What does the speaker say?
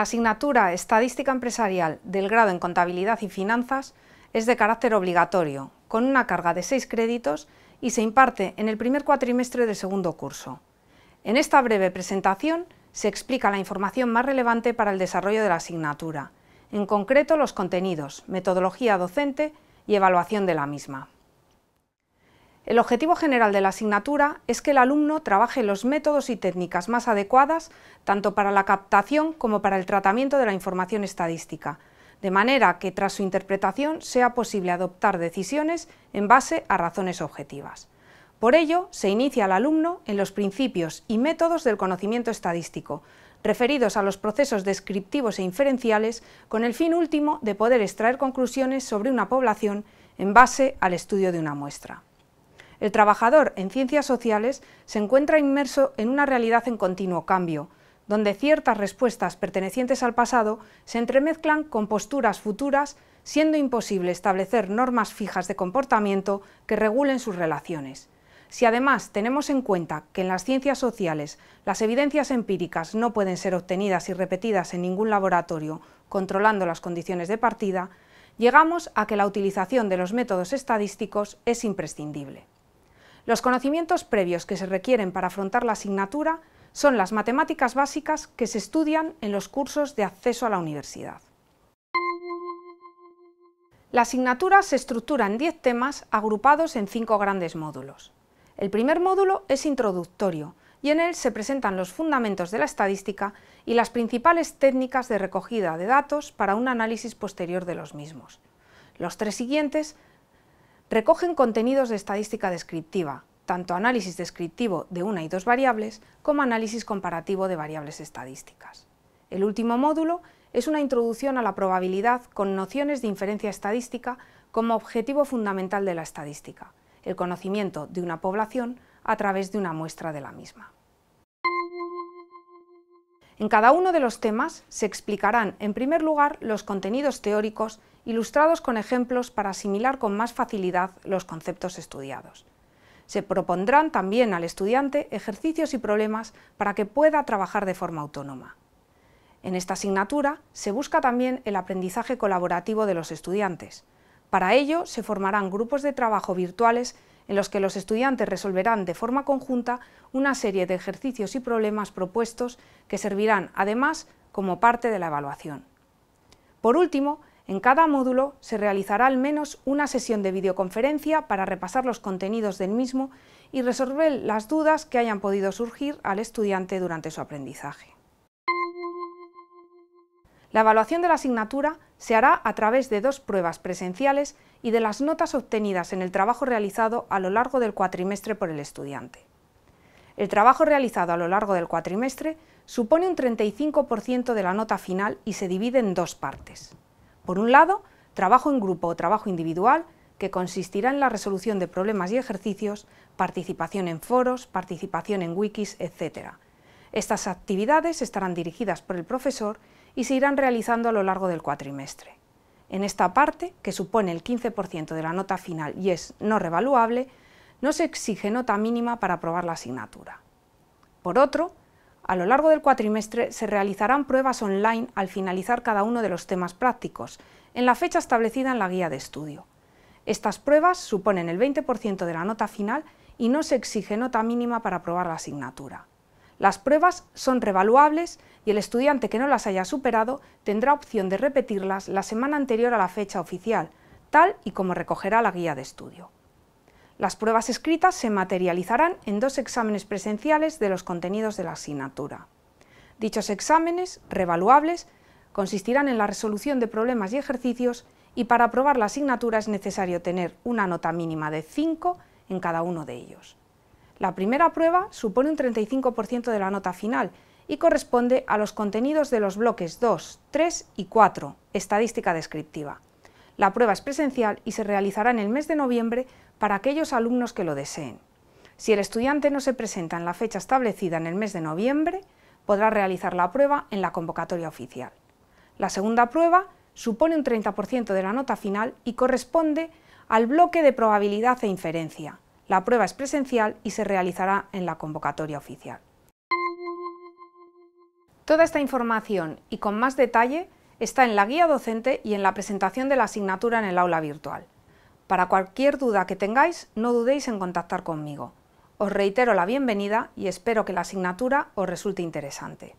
La asignatura Estadística Empresarial del grado en Contabilidad y Finanzas es de carácter obligatorio, con una carga de seis créditos y se imparte en el primer cuatrimestre del segundo curso. En esta breve presentación se explica la información más relevante para el desarrollo de la asignatura, en concreto los contenidos, metodología docente y evaluación de la misma. El objetivo general de la asignatura es que el alumno trabaje los métodos y técnicas más adecuadas tanto para la captación como para el tratamiento de la información estadística, de manera que tras su interpretación sea posible adoptar decisiones en base a razones objetivas. Por ello, se inicia al alumno en los principios y métodos del conocimiento estadístico, referidos a los procesos descriptivos e inferenciales, con el fin último de poder extraer conclusiones sobre una población en base al estudio de una muestra. El trabajador en ciencias sociales se encuentra inmerso en una realidad en continuo cambio, donde ciertas respuestas pertenecientes al pasado se entremezclan con posturas futuras, siendo imposible establecer normas fijas de comportamiento que regulen sus relaciones. Si además tenemos en cuenta que en las ciencias sociales las evidencias empíricas no pueden ser obtenidas y repetidas en ningún laboratorio controlando las condiciones de partida, llegamos a que la utilización de los métodos estadísticos es imprescindible. Los conocimientos previos que se requieren para afrontar la asignatura son las matemáticas básicas que se estudian en los cursos de acceso a la universidad. La asignatura se estructura en 10 temas agrupados en 5 grandes módulos. El primer módulo es introductorio y en él se presentan los fundamentos de la estadística y las principales técnicas de recogida de datos para un análisis posterior de los mismos. Los tres siguientes recogen contenidos de estadística descriptiva, tanto análisis descriptivo de una y dos variables como análisis comparativo de variables estadísticas. El último módulo es una introducción a la probabilidad con nociones de inferencia estadística como objetivo fundamental de la estadística, el conocimiento de una población a través de una muestra de la misma. En cada uno de los temas se explicarán, en primer lugar, los contenidos teóricos ilustrados con ejemplos para asimilar con más facilidad los conceptos estudiados. Se propondrán también al estudiante ejercicios y problemas para que pueda trabajar de forma autónoma. En esta asignatura se busca también el aprendizaje colaborativo de los estudiantes. Para ello se formarán grupos de trabajo virtuales en los que los estudiantes resolverán de forma conjunta una serie de ejercicios y problemas propuestos que servirán, además, como parte de la evaluación. Por último, en cada módulo se realizará al menos una sesión de videoconferencia para repasar los contenidos del mismo y resolver las dudas que hayan podido surgir al estudiante durante su aprendizaje. La evaluación de la asignatura se hará a través de dos pruebas presenciales y de las notas obtenidas en el trabajo realizado a lo largo del cuatrimestre por el estudiante. El trabajo realizado a lo largo del cuatrimestre supone un 35% de la nota final y se divide en dos partes. Por un lado, trabajo en grupo o trabajo individual, que consistirá en la resolución de problemas y ejercicios, participación en foros, participación en wikis, etc. Estas actividades estarán dirigidas por el profesor y se irán realizando a lo largo del cuatrimestre. En esta parte, que supone el 15% de la nota final y es no revaluable, no se exige nota mínima para aprobar la asignatura. Por otro, a lo largo del cuatrimestre se realizarán pruebas online al finalizar cada uno de los temas prácticos, en la fecha establecida en la guía de estudio. Estas pruebas suponen el 20% de la nota final y no se exige nota mínima para aprobar la asignatura. Las pruebas son revaluables y el estudiante que no las haya superado tendrá opción de repetirlas la semana anterior a la fecha oficial, tal y como recogerá la guía de estudio. Las pruebas escritas se materializarán en dos exámenes presenciales de los contenidos de la asignatura. Dichos exámenes, revaluables, consistirán en la resolución de problemas y ejercicios y para aprobar la asignatura es necesario tener una nota mínima de 5 en cada uno de ellos. La primera prueba supone un 35% de la nota final y corresponde a los contenidos de los bloques 2, 3 y 4, estadística descriptiva. La prueba es presencial y se realizará en el mes de noviembre para aquellos alumnos que lo deseen. Si el estudiante no se presenta en la fecha establecida en el mes de noviembre, podrá realizar la prueba en la convocatoria oficial. La segunda prueba supone un 30% de la nota final y corresponde al bloque de probabilidad e inferencia, la prueba es presencial y se realizará en la convocatoria oficial. Toda esta información y con más detalle está en la guía docente y en la presentación de la asignatura en el aula virtual. Para cualquier duda que tengáis, no dudéis en contactar conmigo. Os reitero la bienvenida y espero que la asignatura os resulte interesante.